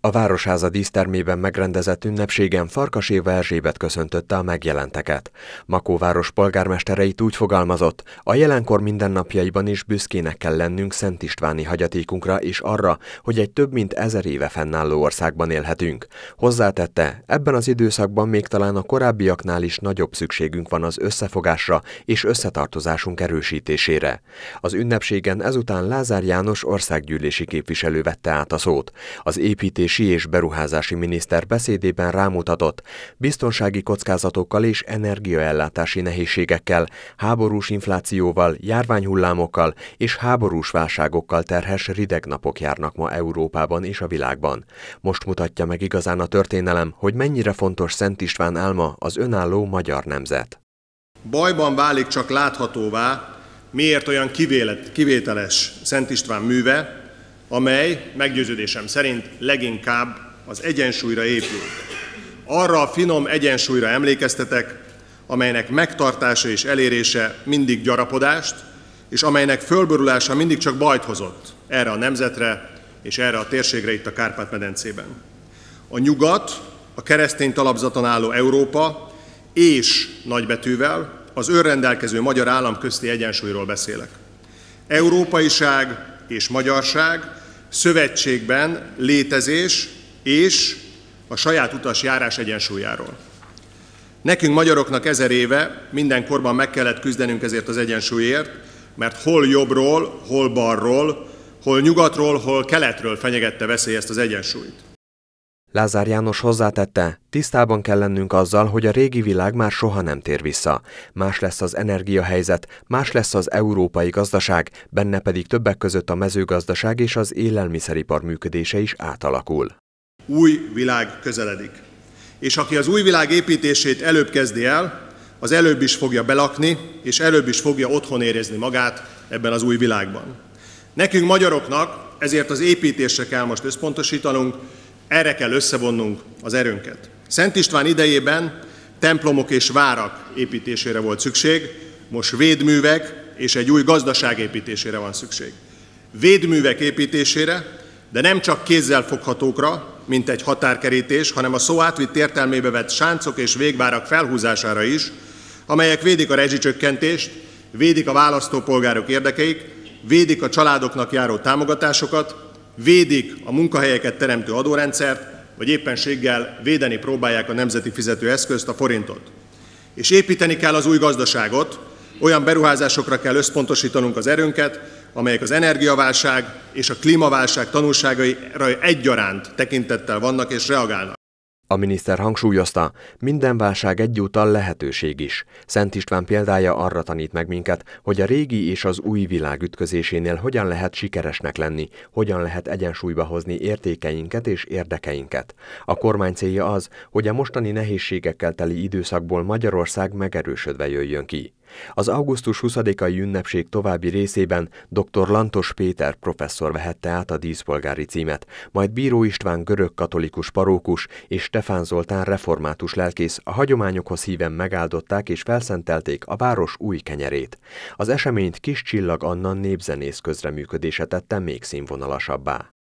A Városháza dísztermében megrendezett ünnepségen Farkas Éva Erzsébet köszöntötte a megjelenteket. város polgármestereit úgy fogalmazott, a jelenkor mindennapjaiban is büszkének kell lennünk Szent Istváni hagyatékunkra és arra, hogy egy több mint ezer éve fennálló országban élhetünk. Hozzátette, ebben az időszakban még talán a korábbiaknál is nagyobb szükségünk van az összefogásra és összetartozásunk erősítésére. Az ünnepségen ezután Lázár János országgyűlési képviselő vette át a szót. Az építés Fejlesztési és Beruházási Miniszter beszédében rámutatott, biztonsági kockázatokkal és energiaellátási nehézségekkel, háborús inflációval, járványhullámokkal és háborús válságokkal terhes rideg napok járnak ma Európában és a világban. Most mutatja meg igazán a történelem, hogy mennyire fontos Szent István álma az önálló magyar nemzet. Bajban válik csak láthatóvá, miért olyan kivélet, kivételes Szent István műve, amely meggyőződésem szerint leginkább az egyensúlyra épül. Arra a finom egyensúlyra emlékeztetek, amelynek megtartása és elérése mindig gyarapodást, és amelynek fölborulása mindig csak bajt hozott erre a nemzetre és erre a térségre itt a Kárpát-medencében. A nyugat, a keresztény talapzaton álló Európa és nagybetűvel az önrendelkező magyar állam közti egyensúlyról beszélek. Európaiság és magyarság szövetségben létezés és a saját utas járás egyensúlyáról. Nekünk magyaroknak ezer éve minden korban meg kellett küzdenünk ezért az egyensúlyért, mert hol jobbról, hol balról, hol nyugatról, hol keletről fenyegette veszély ezt az egyensúlyt. Lázár János hozzátette, tisztában kell lennünk azzal, hogy a régi világ már soha nem tér vissza. Más lesz az energiahelyzet, más lesz az európai gazdaság, benne pedig többek között a mezőgazdaság és az élelmiszeripar működése is átalakul. Új világ közeledik. És aki az új világ építését előbb kezdi el, az előbb is fogja belakni, és előbb is fogja otthon érezni magát ebben az új világban. Nekünk magyaroknak ezért az építésre kell most összpontosítanunk, erre kell összevonnunk az erőnket. Szent István idejében templomok és várak építésére volt szükség, most védművek és egy új gazdaság építésére van szükség. Védművek építésére, de nem csak kézzel foghatókra, mint egy határkerítés, hanem a szó átvitt értelmébe vett sáncok és végvárak felhúzására is, amelyek védik a rezsicsökkentést, védik a választópolgárok érdekeik, védik a családoknak járó támogatásokat, védik a munkahelyeket teremtő adórendszert, vagy éppenséggel védeni próbálják a nemzeti fizető eszközt a forintot. És építeni kell az új gazdaságot, olyan beruházásokra kell összpontosítanunk az erőnket, amelyek az energiaválság és a klímaválság tanulságaira egyaránt tekintettel vannak és reagálnak. A miniszter hangsúlyozta, minden válság egyúttal lehetőség is. Szent István példája arra tanít meg minket, hogy a régi és az új világ ütközésénél hogyan lehet sikeresnek lenni, hogyan lehet egyensúlyba hozni értékeinket és érdekeinket. A kormány célja az, hogy a mostani nehézségekkel teli időszakból Magyarország megerősödve jöjjön ki. Az augusztus 20-ai ünnepség további részében dr. Lantos Péter professzor vehette át a díszpolgári címet, majd Bíró István görög katolikus parókus és Stefán Zoltán református lelkész a hagyományokhoz híven megáldották és felszentelték a város új kenyerét. Az eseményt Kis Csillag Anna népzenész közreműködése tette még színvonalasabbá.